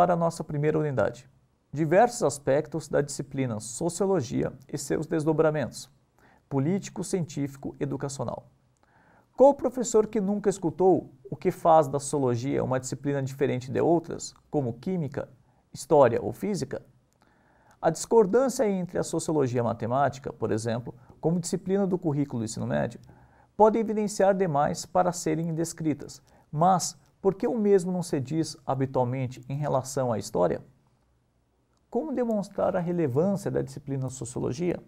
para nossa primeira unidade: diversos aspectos da disciplina Sociologia e seus desdobramentos, político, científico, educacional. Qual professor que nunca escutou o que faz da sociologia uma disciplina diferente de outras, como química, história ou física? A discordância entre a sociologia matemática, por exemplo, como disciplina do currículo do ensino médio, pode evidenciar demais para serem descritas, mas por que o mesmo não se diz habitualmente em relação à história? Como demonstrar a relevância da disciplina sociologia?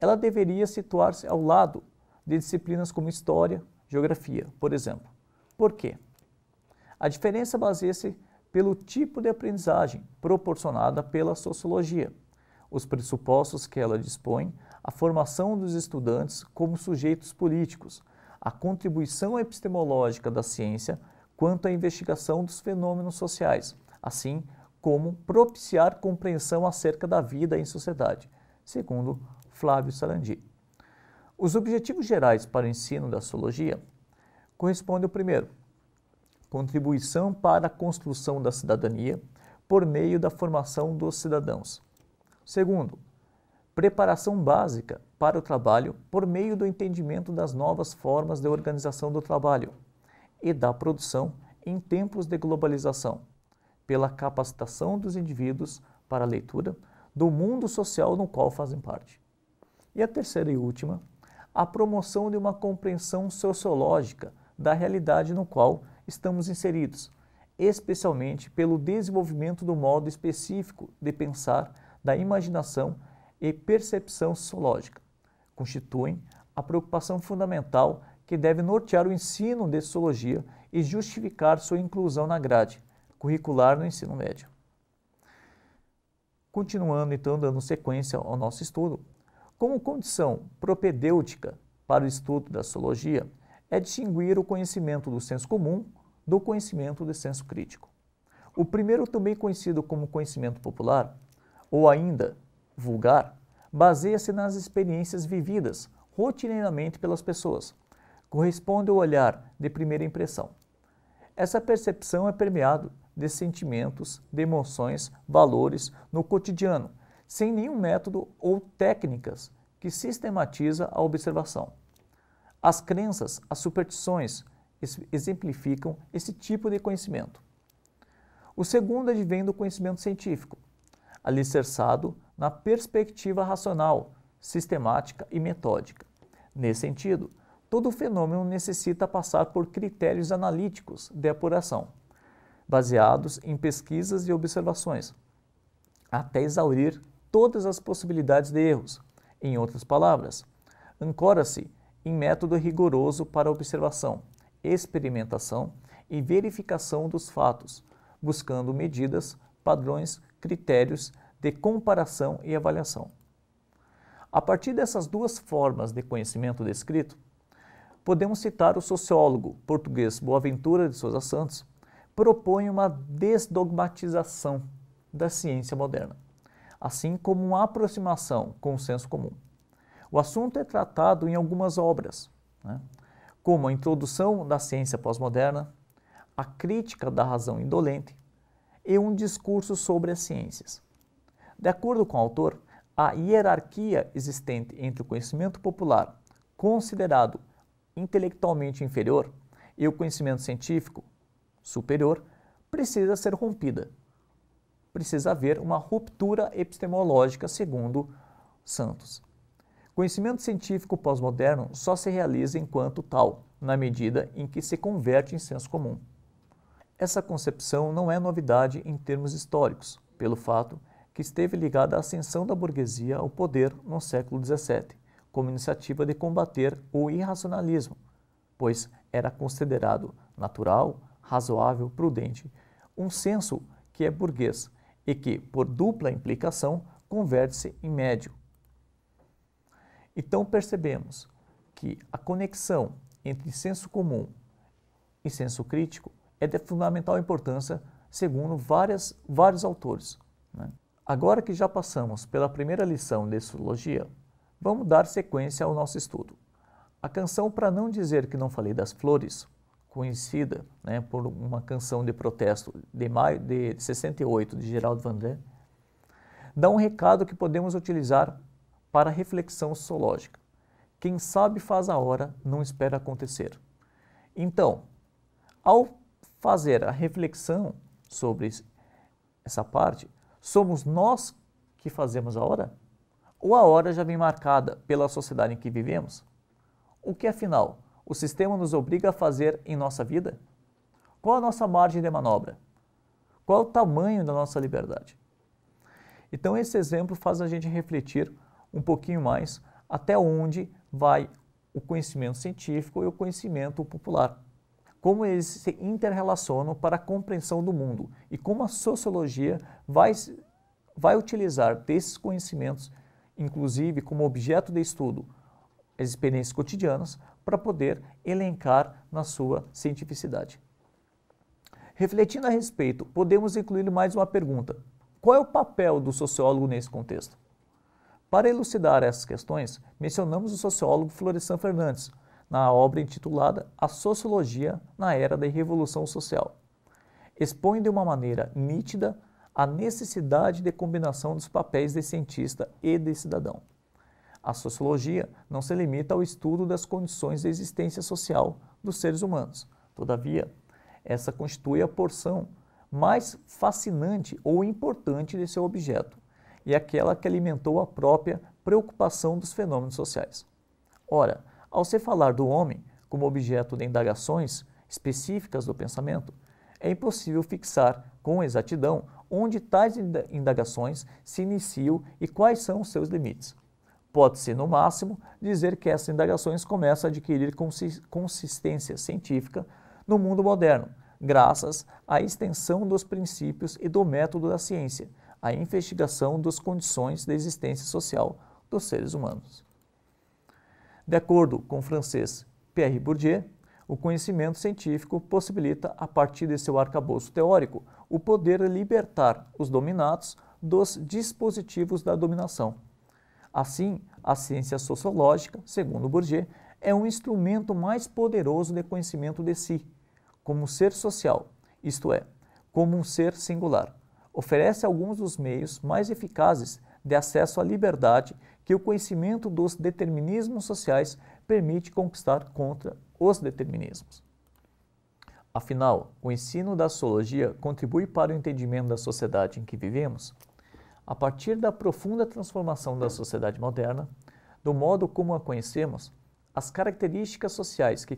Ela deveria situar-se ao lado de disciplinas como história, geografia, por exemplo. Por quê? A diferença baseia-se pelo tipo de aprendizagem proporcionada pela sociologia, os pressupostos que ela dispõe, a formação dos estudantes como sujeitos políticos, a contribuição epistemológica da ciência quanto à investigação dos fenômenos sociais, assim como propiciar compreensão acerca da vida em sociedade, segundo Flávio Sarandi. Os objetivos gerais para o ensino da sociologia correspondem ao primeiro, contribuição para a construção da cidadania por meio da formação dos cidadãos. Segundo, preparação básica para o trabalho por meio do entendimento das novas formas de organização do trabalho e da produção em tempos de globalização, pela capacitação dos indivíduos para a leitura do mundo social no qual fazem parte. E a terceira e última, a promoção de uma compreensão sociológica da realidade no qual estamos inseridos, especialmente pelo desenvolvimento do modo específico de pensar da imaginação e percepção sociológica, constituem a preocupação fundamental que deve nortear o ensino de sociologia e justificar sua inclusão na grade curricular no ensino médio. Continuando, então, dando sequência ao nosso estudo, como condição propedêutica para o estudo da sociologia é distinguir o conhecimento do senso comum do conhecimento do senso crítico. O primeiro, também conhecido como conhecimento popular, ou ainda vulgar, baseia-se nas experiências vividas rotineiramente pelas pessoas, corresponde ao olhar de primeira impressão. Essa percepção é permeado de sentimentos, de emoções, valores no cotidiano, sem nenhum método ou técnicas que sistematiza a observação. As crenças, as superstições exemplificam esse tipo de conhecimento. O segundo advém do conhecimento científico, alicerçado na perspectiva racional, sistemática e metódica. Nesse sentido, todo fenômeno necessita passar por critérios analíticos de apuração, baseados em pesquisas e observações, até exaurir todas as possibilidades de erros. Em outras palavras, ancora-se em método rigoroso para observação, experimentação e verificação dos fatos, buscando medidas, padrões, critérios de comparação e avaliação. A partir dessas duas formas de conhecimento descrito, Podemos citar o sociólogo português Boaventura de Souza Santos, propõe uma desdogmatização da ciência moderna, assim como uma aproximação com o senso comum. O assunto é tratado em algumas obras, né? como a Introdução da Ciência Pós-Moderna, a Crítica da Razão Indolente e um discurso sobre as ciências. De acordo com o autor, a hierarquia existente entre o conhecimento popular, considerado intelectualmente inferior e o conhecimento científico superior precisa ser rompida. Precisa haver uma ruptura epistemológica, segundo Santos. Conhecimento científico pós-moderno só se realiza enquanto tal, na medida em que se converte em senso comum. Essa concepção não é novidade em termos históricos, pelo fato que esteve ligada à ascensão da burguesia ao poder no século XVII como iniciativa de combater o irracionalismo, pois era considerado natural, razoável, prudente, um senso que é burguês e que, por dupla implicação, converte-se em médio. Então percebemos que a conexão entre senso comum e senso crítico é de fundamental importância, segundo várias, vários autores. Né? Agora que já passamos pela primeira lição de sociologia, Vamos dar sequência ao nosso estudo. A canção Para Não Dizer Que Não Falei das Flores, conhecida né, por uma canção de protesto de maio de 68 de Geraldo Vandré, dá um recado que podemos utilizar para reflexão sociológica. Quem sabe faz a hora, não espera acontecer. Então, ao fazer a reflexão sobre essa parte, somos nós que fazemos a hora? ou a hora já vem marcada pela sociedade em que vivemos? O que, afinal, o sistema nos obriga a fazer em nossa vida? Qual a nossa margem de manobra? Qual o tamanho da nossa liberdade? Então, esse exemplo faz a gente refletir um pouquinho mais até onde vai o conhecimento científico e o conhecimento popular. Como eles se interrelacionam para a compreensão do mundo e como a sociologia vai, vai utilizar desses conhecimentos inclusive como objeto de estudo, as experiências cotidianas, para poder elencar na sua cientificidade. Refletindo a respeito, podemos incluir mais uma pergunta: qual é o papel do sociólogo nesse contexto? Para elucidar essas questões, mencionamos o sociólogo Florestan Fernandes, na obra intitulada A Sociologia na Era da Revolução Social. Expõe de uma maneira nítida a necessidade de combinação dos papéis de cientista e de cidadão. A sociologia não se limita ao estudo das condições de existência social dos seres humanos. Todavia, essa constitui a porção mais fascinante ou importante de seu objeto e aquela que alimentou a própria preocupação dos fenômenos sociais. Ora, ao se falar do homem como objeto de indagações específicas do pensamento, é impossível fixar com exatidão onde tais indagações se iniciam e quais são os seus limites. Pode-se, no máximo, dizer que essas indagações começam a adquirir consistência científica no mundo moderno, graças à extensão dos princípios e do método da ciência, à investigação das condições da existência social dos seres humanos. De acordo com o francês Pierre Bourdieu, o conhecimento científico possibilita, a partir de seu arcabouço teórico, o poder libertar os dominados dos dispositivos da dominação. Assim, a ciência sociológica, segundo Bourdieu, é um instrumento mais poderoso de conhecimento de si, como ser social, isto é, como um ser singular. Oferece alguns dos meios mais eficazes de acesso à liberdade que o conhecimento dos determinismos sociais permite conquistar contra os determinismos. Afinal, o ensino da sociologia contribui para o entendimento da sociedade em que vivemos. A partir da profunda transformação da sociedade moderna, do modo como a conhecemos, as características sociais que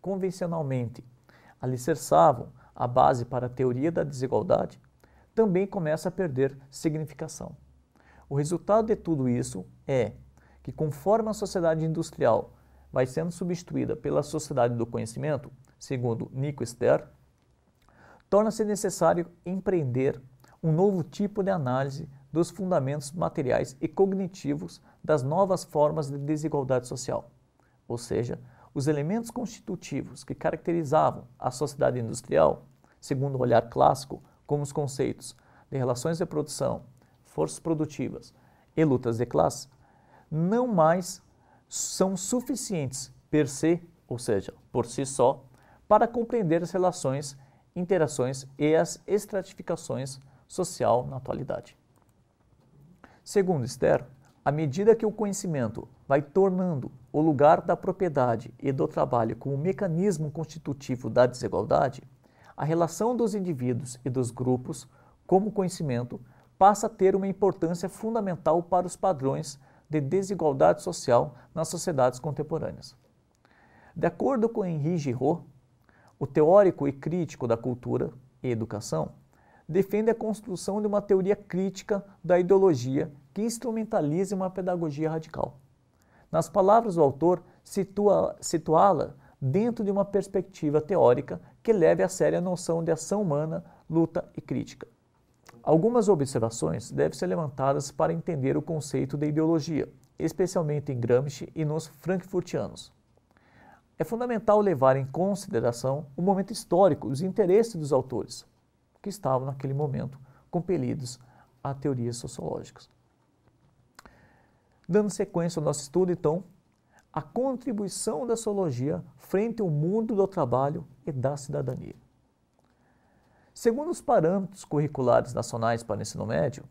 convencionalmente alicerçavam a base para a teoria da desigualdade também começa a perder significação. O resultado de tudo isso é que conforme a sociedade industrial vai sendo substituída pela sociedade do conhecimento, segundo Nico Ster, torna-se necessário empreender um novo tipo de análise dos fundamentos materiais e cognitivos das novas formas de desigualdade social, ou seja, os elementos constitutivos que caracterizavam a sociedade industrial, segundo o olhar clássico, como os conceitos de relações de produção, forças produtivas e lutas de classe, não mais são suficientes per se, ou seja, por si só, para compreender as relações, interações e as estratificações social na atualidade. Segundo Esther, à medida que o conhecimento vai tornando o lugar da propriedade e do trabalho como mecanismo constitutivo da desigualdade, a relação dos indivíduos e dos grupos como conhecimento passa a ter uma importância fundamental para os padrões de desigualdade social nas sociedades contemporâneas. De acordo com Henri Giraud, o teórico e crítico da cultura e educação, defende a construção de uma teoria crítica da ideologia que instrumentalize uma pedagogia radical. Nas palavras do autor, situá-la dentro de uma perspectiva teórica que leve a séria noção de ação humana, luta e crítica. Algumas observações devem ser levantadas para entender o conceito de ideologia, especialmente em Gramsci e nos frankfurtianos. É fundamental levar em consideração o momento histórico e os interesses dos autores, que estavam naquele momento compelidos a teorias sociológicas. Dando sequência ao nosso estudo, então, a contribuição da sociologia frente ao mundo do trabalho e da cidadania. Segundo os parâmetros curriculares nacionais para o ensino médio,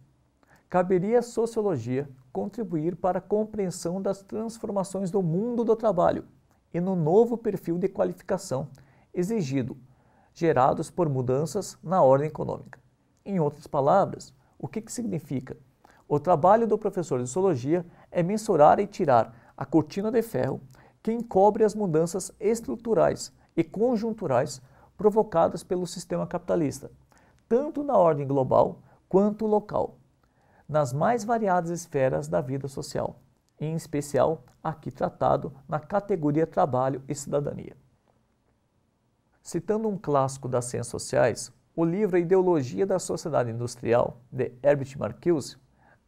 caberia à sociologia contribuir para a compreensão das transformações do mundo do trabalho e no novo perfil de qualificação exigido, gerados por mudanças na ordem econômica. Em outras palavras, o que, que significa? O trabalho do professor de sociologia é mensurar e tirar a cortina de ferro que encobre as mudanças estruturais e conjunturais provocadas pelo sistema capitalista, tanto na ordem global quanto local, nas mais variadas esferas da vida social, em especial aqui tratado na categoria Trabalho e Cidadania. Citando um clássico das ciências sociais, o livro A Ideologia da Sociedade Industrial, de Herbert Marcuse,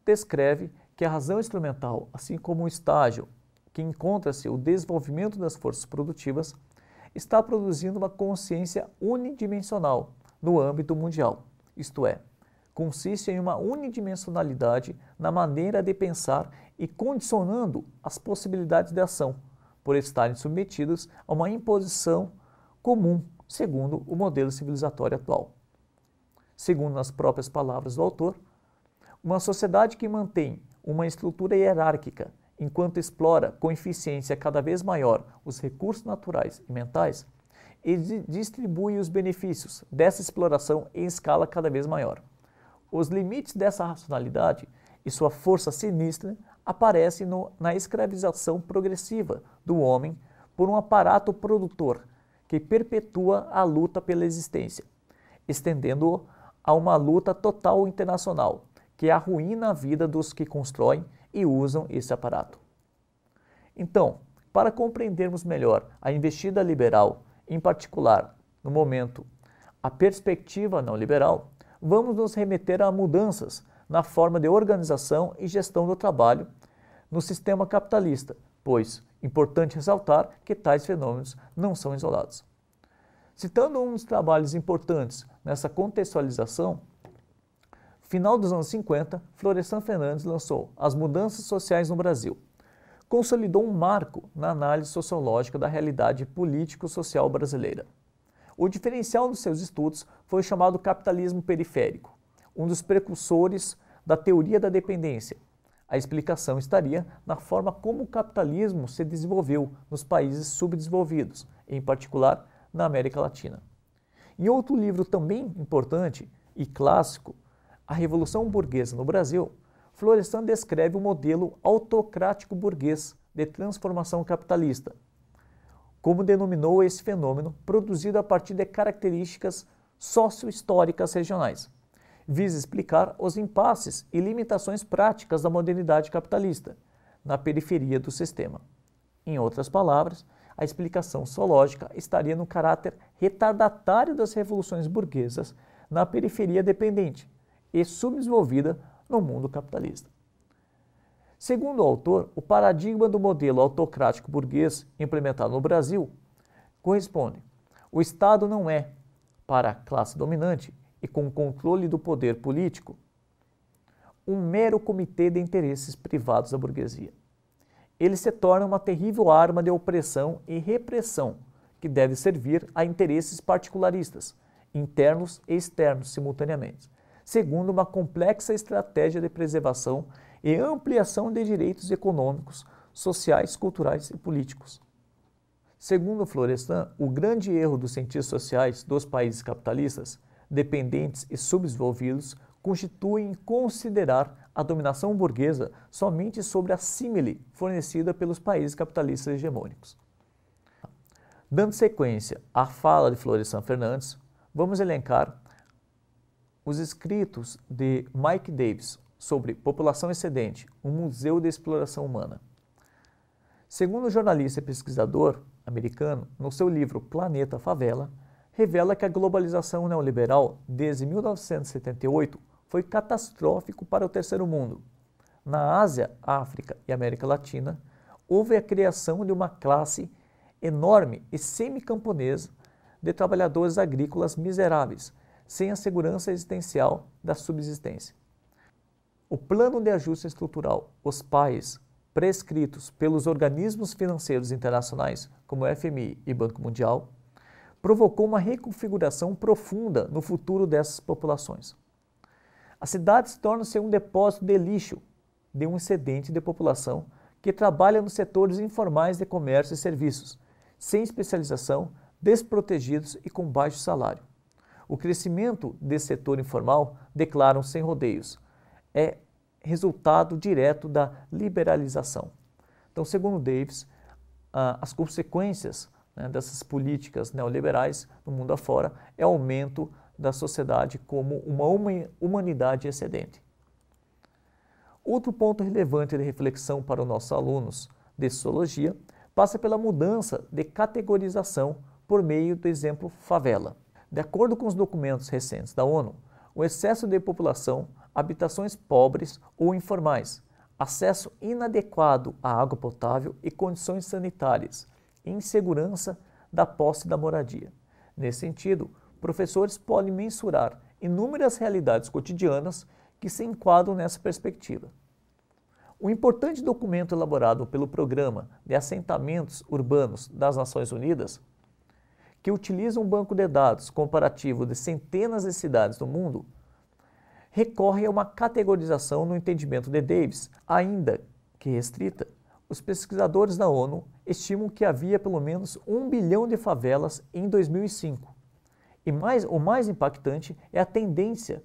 descreve que a razão instrumental, assim como o estágio que encontra-se o desenvolvimento das forças produtivas, está produzindo uma consciência unidimensional no âmbito mundial, isto é, consiste em uma unidimensionalidade na maneira de pensar e condicionando as possibilidades de ação, por estarem submetidos a uma imposição comum, segundo o modelo civilizatório atual. Segundo as próprias palavras do autor, uma sociedade que mantém uma estrutura hierárquica enquanto explora com eficiência cada vez maior os recursos naturais e mentais, e distribui os benefícios dessa exploração em escala cada vez maior. Os limites dessa racionalidade e sua força sinistra aparecem no, na escravização progressiva do homem por um aparato produtor que perpetua a luta pela existência, estendendo-o a uma luta total internacional que arruína é a vida dos que constroem e usam esse aparato. Então, para compreendermos melhor a investida liberal, em particular, no momento, a perspectiva não liberal, vamos nos remeter a mudanças na forma de organização e gestão do trabalho no sistema capitalista, pois importante ressaltar que tais fenômenos não são isolados. Citando um dos trabalhos importantes nessa contextualização, final dos anos 50, Florestan Fernandes lançou As Mudanças Sociais no Brasil. Consolidou um marco na análise sociológica da realidade político-social brasileira. O diferencial dos seus estudos foi o chamado capitalismo periférico, um dos precursores da teoria da dependência. A explicação estaria na forma como o capitalismo se desenvolveu nos países subdesenvolvidos, em particular na América Latina. Em outro livro também importante e clássico, a Revolução Burguesa no Brasil, Florestan descreve o modelo autocrático burguês de transformação capitalista, como denominou esse fenômeno produzido a partir de características socio-históricas regionais. Visa explicar os impasses e limitações práticas da modernidade capitalista na periferia do sistema. Em outras palavras, a explicação sociológica estaria no caráter retardatário das revoluções burguesas na periferia dependente, e subdesenvolvida no mundo capitalista. Segundo o autor, o paradigma do modelo autocrático burguês implementado no Brasil corresponde: o Estado não é, para a classe dominante e com o controle do poder político, um mero comitê de interesses privados da burguesia. Ele se torna uma terrível arma de opressão e repressão que deve servir a interesses particularistas, internos e externos simultaneamente segundo uma complexa estratégia de preservação e ampliação de direitos econômicos, sociais, culturais e políticos. Segundo Florestan, o grande erro dos cientistas sociais dos países capitalistas, dependentes e subdesenvolvidos, constitui em considerar a dominação burguesa somente sobre a símile fornecida pelos países capitalistas hegemônicos. Dando sequência à fala de Florestan Fernandes, vamos elencar os escritos de Mike Davis sobre População Excedente, um museu de exploração humana. Segundo o jornalista e pesquisador americano, no seu livro Planeta Favela, revela que a globalização neoliberal desde 1978 foi catastrófico para o terceiro mundo. Na Ásia, África e América Latina, houve a criação de uma classe enorme e semi-camponesa de trabalhadores agrícolas miseráveis, sem a segurança existencial da subsistência. O plano de ajuste estrutural, os PAES, prescritos pelos organismos financeiros internacionais, como o FMI e Banco Mundial, provocou uma reconfiguração profunda no futuro dessas populações. As cidades tornam-se um depósito de lixo de um excedente de população que trabalha nos setores informais de comércio e serviços, sem especialização, desprotegidos e com baixo salário. O crescimento desse setor informal, declaram sem rodeios, é resultado direto da liberalização. Então, segundo Davis, as consequências né, dessas políticas neoliberais no mundo afora é aumento da sociedade como uma humanidade excedente. Outro ponto relevante de reflexão para os nossos alunos de sociologia passa pela mudança de categorização por meio do exemplo favela. De acordo com os documentos recentes da ONU, o excesso de população, habitações pobres ou informais, acesso inadequado à água potável e condições sanitárias, insegurança da posse da moradia. Nesse sentido, professores podem mensurar inúmeras realidades cotidianas que se enquadram nessa perspectiva. O importante documento elaborado pelo Programa de Assentamentos Urbanos das Nações Unidas que utiliza um banco de dados comparativo de centenas de cidades do mundo, recorre a uma categorização no entendimento de Davis, ainda que restrita. Os pesquisadores da ONU estimam que havia pelo menos um bilhão de favelas em 2005. E mais, o mais impactante é a tendência,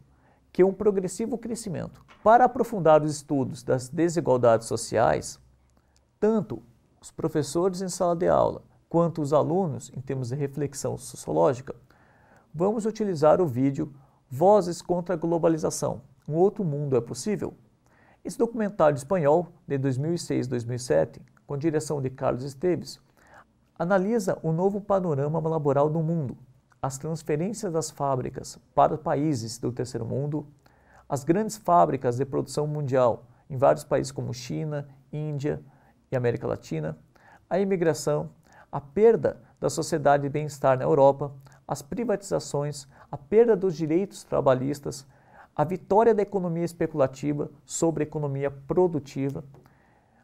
que é um progressivo crescimento. Para aprofundar os estudos das desigualdades sociais, tanto os professores em sala de aula Quanto aos alunos, em termos de reflexão sociológica, vamos utilizar o vídeo Vozes contra a Globalização Um Outro Mundo é Possível? Esse documentário espanhol, de 2006-2007, com direção de Carlos Esteves, analisa o novo panorama laboral do mundo, as transferências das fábricas para países do terceiro mundo, as grandes fábricas de produção mundial em vários países como China, Índia e América Latina, a imigração, a perda da sociedade de bem-estar na Europa, as privatizações, a perda dos direitos trabalhistas, a vitória da economia especulativa sobre a economia produtiva,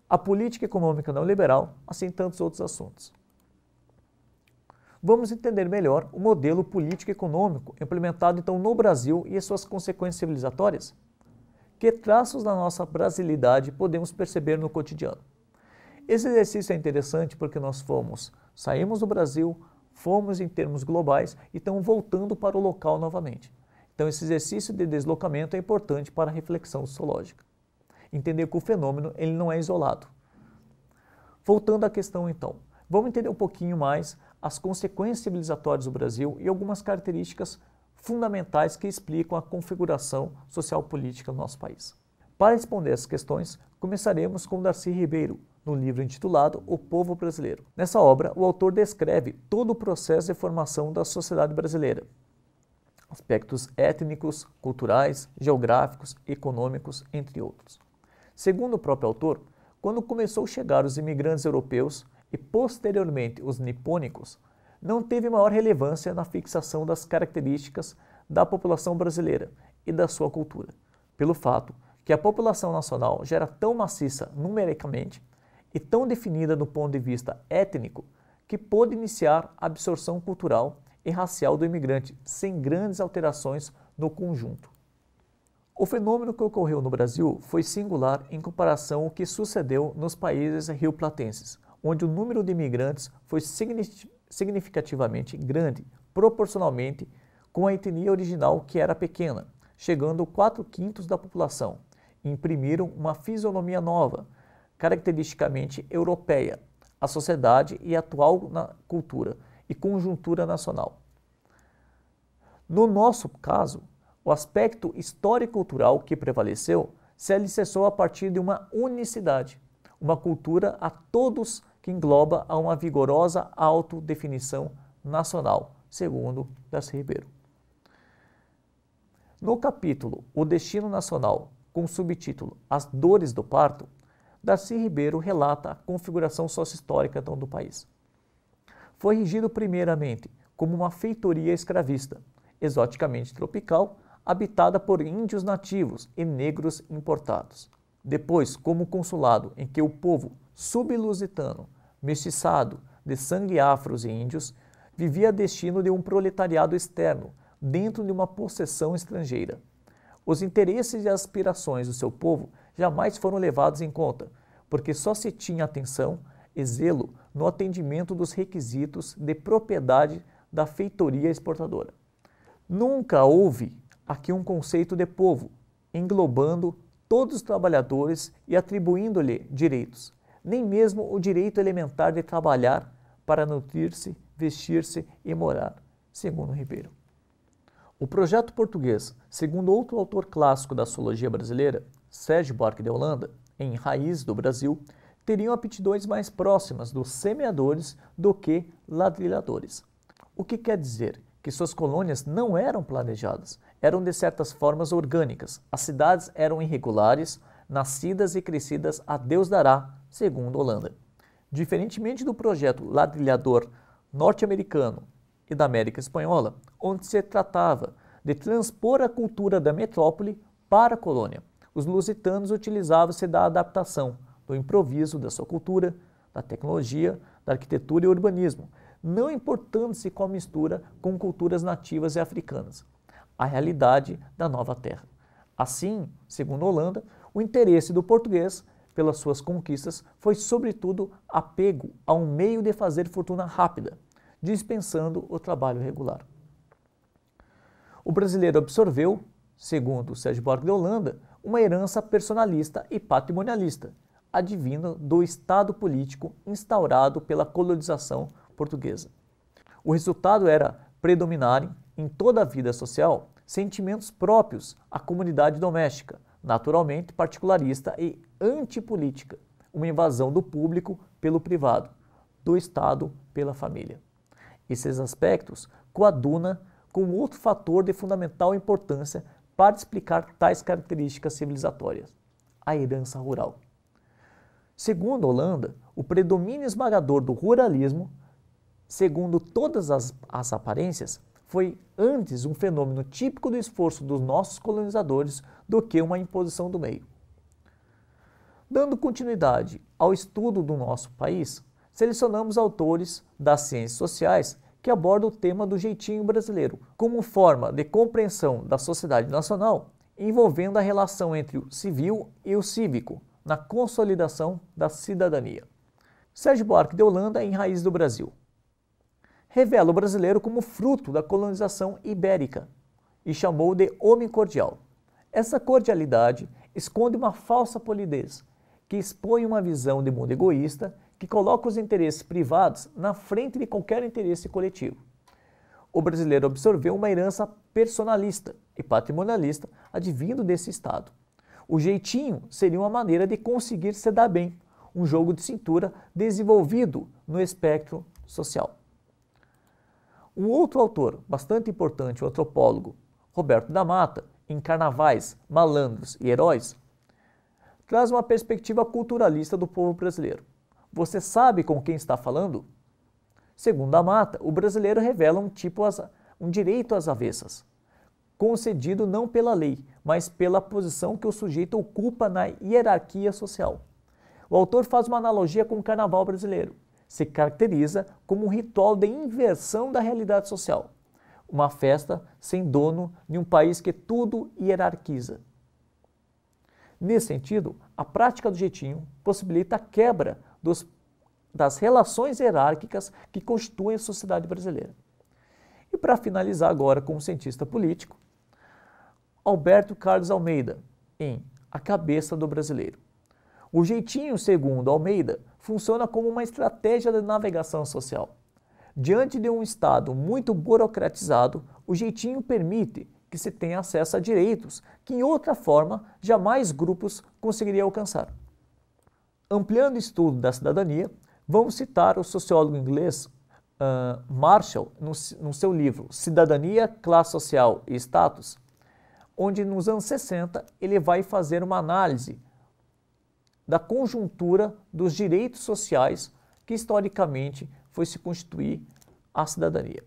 a política econômica não liberal, assim tantos outros assuntos. Vamos entender melhor o modelo político-econômico implementado então no Brasil e as suas consequências civilizatórias. Que traços da nossa brasilidade podemos perceber no cotidiano? Esse exercício é interessante porque nós fomos Saímos do Brasil, fomos em termos globais e estamos voltando para o local novamente. Então, esse exercício de deslocamento é importante para a reflexão sociológica. Entender que o fenômeno ele não é isolado. Voltando à questão, então, vamos entender um pouquinho mais as consequências civilizatórias do Brasil e algumas características fundamentais que explicam a configuração social-política do nosso país. Para responder essas questões, começaremos com Darcy Ribeiro, no livro intitulado O Povo Brasileiro. Nessa obra, o autor descreve todo o processo de formação da sociedade brasileira, aspectos étnicos, culturais, geográficos, econômicos, entre outros. Segundo o próprio autor, quando começou a chegar os imigrantes europeus e posteriormente os nipônicos, não teve maior relevância na fixação das características da população brasileira e da sua cultura, pelo fato que a população nacional já era tão maciça numericamente e tão definida do ponto de vista étnico que pôde iniciar a absorção cultural e racial do imigrante sem grandes alterações no conjunto. O fenômeno que ocorreu no Brasil foi singular em comparação ao que sucedeu nos países rioplatenses, onde o número de imigrantes foi significativamente grande, proporcionalmente com a etnia original que era pequena, chegando a 4 quintos da população. Imprimiram uma fisionomia nova, caracteristicamente europeia a sociedade e atual na cultura e conjuntura nacional. No nosso caso, o aspecto histórico-cultural que prevaleceu se alicerçou a partir de uma unicidade, uma cultura a todos que engloba a uma vigorosa autodefinição nacional, segundo Darcy Ribeiro. No capítulo O Destino Nacional, com o subtítulo As Dores do Parto, Darcy Ribeiro relata a configuração sociohistórica então, do país. Foi regido primeiramente como uma feitoria escravista, exoticamente tropical, habitada por índios nativos e negros importados. Depois, como consulado em que o povo sublusitano, mestiçado, de sangue afros e índios, vivia destino de um proletariado externo, dentro de uma possessão estrangeira. Os interesses e aspirações do seu povo jamais foram levados em conta, porque só se tinha atenção e zelo no atendimento dos requisitos de propriedade da feitoria exportadora. Nunca houve aqui um conceito de povo, englobando todos os trabalhadores e atribuindo-lhe direitos, nem mesmo o direito elementar de trabalhar para nutrir-se, vestir-se e morar, segundo Ribeiro. O projeto português, segundo outro autor clássico da sociologia brasileira, Sérgio Buarque de Holanda, em Raiz do Brasil, teriam aptidões mais próximas dos semeadores do que ladrilhadores. O que quer dizer que suas colônias não eram planejadas, eram de certas formas orgânicas. As cidades eram irregulares, nascidas e crescidas a Deus dará, segundo Holanda. Diferentemente do projeto ladrilhador norte-americano e da América Espanhola, onde se tratava de transpor a cultura da metrópole para a colônia os lusitanos utilizavam-se da adaptação, do improviso, da sua cultura, da tecnologia, da arquitetura e urbanismo, não importando-se a mistura com culturas nativas e africanas, a realidade da nova terra. Assim, segundo Holanda, o interesse do português pelas suas conquistas foi sobretudo apego a um meio de fazer fortuna rápida, dispensando o trabalho regular. O brasileiro absorveu, segundo Sérgio Borges de Holanda, uma herança personalista e patrimonialista, advindo do Estado político instaurado pela colonização portuguesa. O resultado era predominarem em toda a vida social sentimentos próprios à comunidade doméstica, naturalmente particularista e antipolítica, uma invasão do público pelo privado, do Estado pela família. Esses aspectos coaduna com outro fator de fundamental importância para explicar tais características civilizatórias, a herança rural. Segundo Holanda, o predomínio esmagador do ruralismo, segundo todas as, as aparências, foi antes um fenômeno típico do esforço dos nossos colonizadores do que uma imposição do meio. Dando continuidade ao estudo do nosso país, selecionamos autores das ciências sociais que aborda o tema do jeitinho brasileiro, como forma de compreensão da sociedade nacional envolvendo a relação entre o civil e o cívico na consolidação da cidadania. Sérgio Buarque de Holanda em Raiz do Brasil. Revela o brasileiro como fruto da colonização ibérica e chamou de homem cordial. Essa cordialidade esconde uma falsa polidez que expõe uma visão de mundo egoísta que coloca os interesses privados na frente de qualquer interesse coletivo. O brasileiro absorveu uma herança personalista e patrimonialista advindo desse Estado. O jeitinho seria uma maneira de conseguir se dar bem, um jogo de cintura desenvolvido no espectro social. Um outro autor bastante importante, o antropólogo Roberto da Mata, em Carnavais, Malandros e Heróis, traz uma perspectiva culturalista do povo brasileiro. Você sabe com quem está falando? Segundo a Mata, o brasileiro revela um, tipo um direito às avessas, concedido não pela lei, mas pela posição que o sujeito ocupa na hierarquia social. O autor faz uma analogia com o carnaval brasileiro. Se caracteriza como um ritual de inversão da realidade social. Uma festa sem dono em um país que tudo hierarquiza. Nesse sentido, a prática do jeitinho possibilita a quebra dos, das relações hierárquicas que constituem a sociedade brasileira. E para finalizar agora com um cientista político, Alberto Carlos Almeida, em A Cabeça do Brasileiro. O jeitinho, segundo Almeida, funciona como uma estratégia de navegação social. Diante de um Estado muito burocratizado, o jeitinho permite que se tenha acesso a direitos que, em outra forma, jamais grupos conseguiriam alcançar. Ampliando o estudo da cidadania, vamos citar o sociólogo inglês uh, Marshall no, no seu livro Cidadania, Classe Social e Status, onde nos anos 60 ele vai fazer uma análise da conjuntura dos direitos sociais que historicamente foi se constituir a cidadania.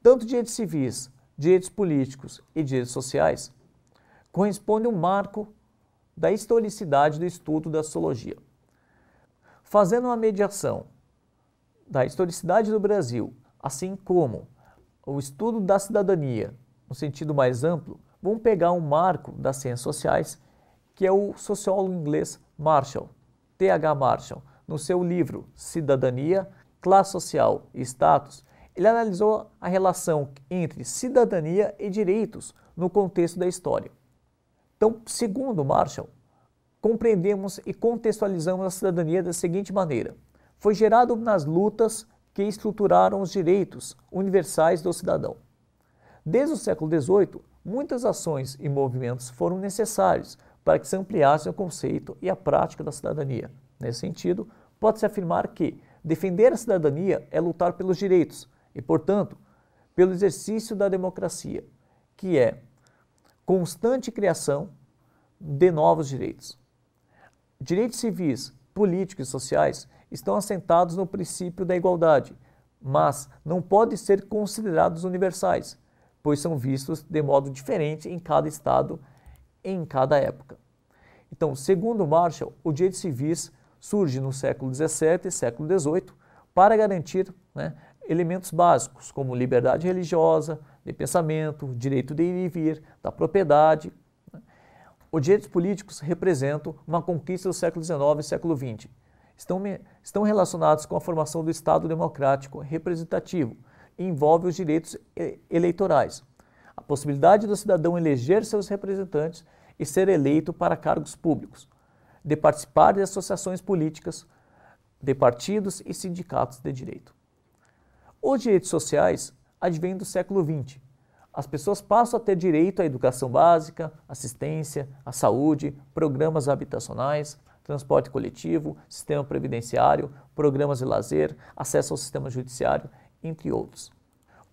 Tanto direitos civis, direitos políticos e direitos sociais corresponde um marco da historicidade do estudo da sociologia fazendo uma mediação da historicidade do Brasil, assim como o estudo da cidadania, no sentido mais amplo, vamos pegar um marco das ciências sociais, que é o sociólogo inglês Marshall, T.H. Marshall, no seu livro Cidadania, Classe Social e Status, ele analisou a relação entre cidadania e direitos no contexto da história. Então, segundo Marshall, compreendemos e contextualizamos a cidadania da seguinte maneira: foi gerado nas lutas que estruturaram os direitos universais do cidadão. Desde o século XVIII, muitas ações e movimentos foram necessários para que se ampliasse o conceito e a prática da cidadania. Nesse sentido, pode-se afirmar que defender a cidadania é lutar pelos direitos e, portanto, pelo exercício da democracia, que é constante criação de novos direitos. Direitos civis, políticos e sociais estão assentados no princípio da igualdade, mas não podem ser considerados universais, pois são vistos de modo diferente em cada estado em cada época. Então, segundo Marshall, o direito civis surge no século XVII e século XVIII para garantir né, elementos básicos como liberdade religiosa, de pensamento, direito de ir e vir, da propriedade, os direitos políticos representam uma conquista do século XIX e século XX. Estão, estão relacionados com a formação do Estado democrático representativo e envolvem os direitos eleitorais. A possibilidade do cidadão eleger seus representantes e ser eleito para cargos públicos, de participar de associações políticas, de partidos e sindicatos de direito. Os direitos sociais advêm do século XX as pessoas passam a ter direito à educação básica, assistência, à saúde, programas habitacionais, transporte coletivo, sistema previdenciário, programas de lazer, acesso ao sistema judiciário, entre outros.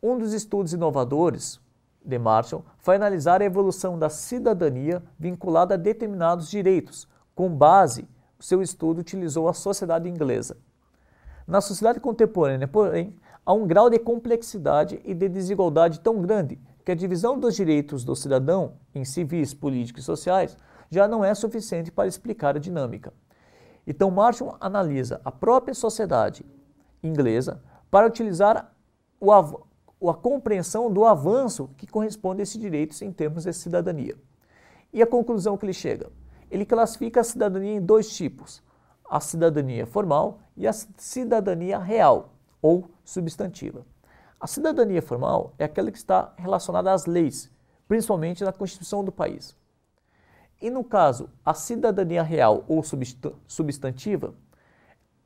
Um dos estudos inovadores de Marshall foi analisar a evolução da cidadania vinculada a determinados direitos. Com base, o seu estudo utilizou a sociedade inglesa. Na sociedade contemporânea, porém, há um grau de complexidade e de desigualdade tão grande que a divisão dos direitos do cidadão em civis, políticos e sociais já não é suficiente para explicar a dinâmica. Então, Marshall analisa a própria sociedade inglesa para utilizar o, a compreensão do avanço que corresponde a esses direitos em termos de cidadania. E a conclusão que ele chega? Ele classifica a cidadania em dois tipos: a cidadania formal e a cidadania real ou substantiva. A cidadania formal é aquela que está relacionada às leis, principalmente na Constituição do país. E no caso, a cidadania real ou substantiva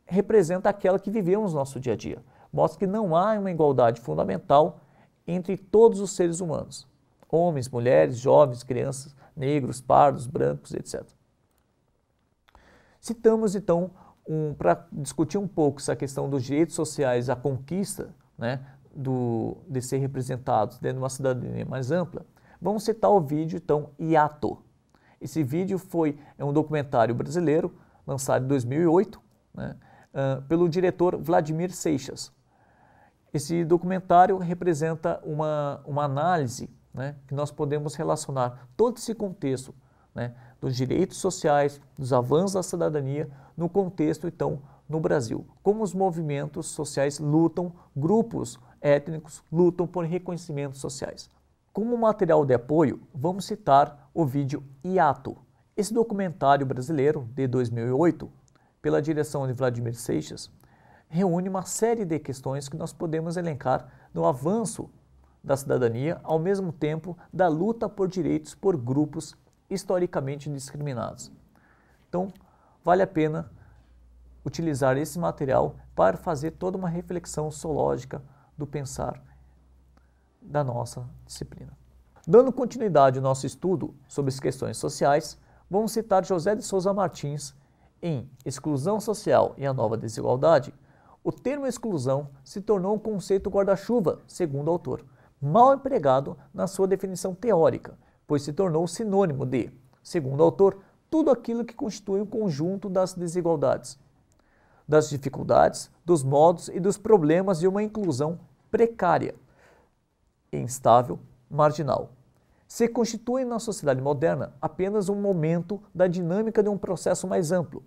representa aquela que vivemos no nosso dia a dia. Mostra que não há uma igualdade fundamental entre todos os seres humanos: homens, mulheres, jovens, crianças, negros, pardos, brancos, etc. Citamos então um, para discutir um pouco essa questão dos direitos sociais, a conquista, né, do, de ser representados dentro de uma cidadania mais ampla, vamos citar o vídeo, então, Iato. Esse vídeo foi é um documentário brasileiro, lançado em 2008, né, uh, pelo diretor Vladimir Seixas. Esse documentário representa uma, uma análise né, que nós podemos relacionar todo esse contexto né, dos direitos sociais, dos avanços da cidadania, no contexto, então, no Brasil. Como os movimentos sociais lutam, grupos étnicos lutam por reconhecimentos sociais. Como material de apoio, vamos citar o vídeo Iato. Esse documentário brasileiro, de 2008, pela direção de Vladimir Seixas, reúne uma série de questões que nós podemos elencar no avanço da cidadania, ao mesmo tempo da luta por direitos por grupos historicamente discriminados. Então, vale a pena utilizar esse material para fazer toda uma reflexão zoológica do pensar da nossa disciplina. Dando continuidade ao nosso estudo sobre as questões sociais, vamos citar José de Souza Martins em Exclusão Social e a Nova Desigualdade. O termo exclusão se tornou um conceito guarda-chuva, segundo o autor, mal empregado na sua definição teórica, pois se tornou sinônimo de, segundo o autor, tudo aquilo que constitui o um conjunto das desigualdades, das dificuldades, dos modos e dos problemas de uma inclusão precária, instável, marginal. Se constitui na sociedade moderna apenas um momento da dinâmica de um processo mais amplo,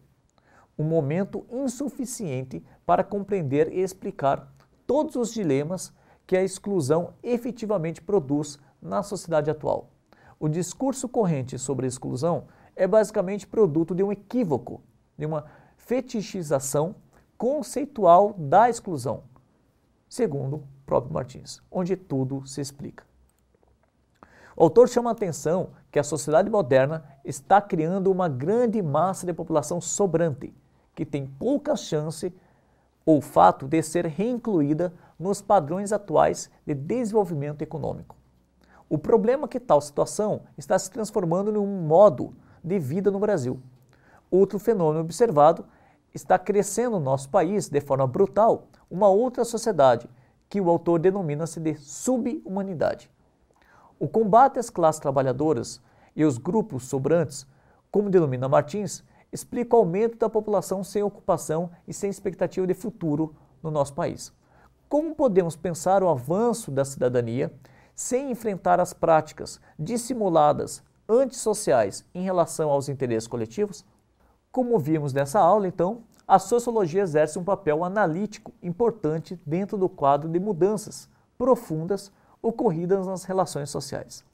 um momento insuficiente para compreender e explicar todos os dilemas que a exclusão efetivamente produz na sociedade atual. O discurso corrente sobre a exclusão é basicamente produto de um equívoco, de uma fetichização conceitual da exclusão, segundo o próprio Martins, onde tudo se explica. O autor chama a atenção que a sociedade moderna está criando uma grande massa de população sobrante, que tem pouca chance ou fato de ser reincluída nos padrões atuais de desenvolvimento econômico. O problema é que tal situação está se transformando num modo de vida no Brasil. Outro fenômeno observado está crescendo no nosso país, de forma brutal, uma outra sociedade, que o autor denomina-se de subhumanidade. O combate às classes trabalhadoras e os grupos sobrantes, como denomina Martins, explica o aumento da população sem ocupação e sem expectativa de futuro no nosso país. Como podemos pensar o avanço da cidadania sem enfrentar as práticas dissimuladas antissociais em relação aos interesses coletivos? Como vimos nessa aula, então, a sociologia exerce um papel analítico importante dentro do quadro de mudanças profundas ocorridas nas relações sociais.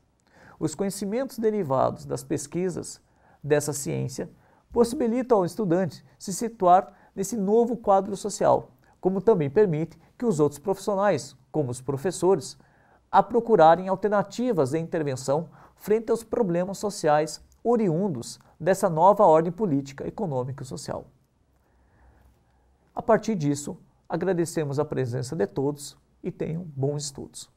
Os conhecimentos derivados das pesquisas dessa ciência possibilitam ao estudante se situar nesse novo quadro social, como também permite que os outros profissionais, como os professores, a procurarem alternativas de intervenção frente aos problemas sociais oriundos dessa nova ordem política, econômica e social. A partir disso, agradecemos a presença de todos e tenham bons estudos.